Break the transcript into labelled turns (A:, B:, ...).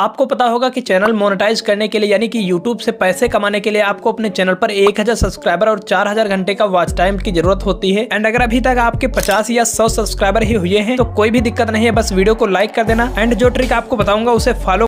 A: आपको पता होगा कि चैनल मोनेटाइज करने के लिए यानी कि यूट्यूब से पैसे कमाने के लिए आपको अपने चैनल पर 1000 सब्सक्राइबर और 4000 घंटे का वॉच टाइम की जरूरत होती है एंड अगर अभी तक आपके 50 या 100 सब्सक्राइबर ही हुए हैं तो कोई भी दिक्कत नहीं है बस वीडियो को लाइक कर देना एंड जो ट्रिक आपको बताऊंगा उसे फॉलो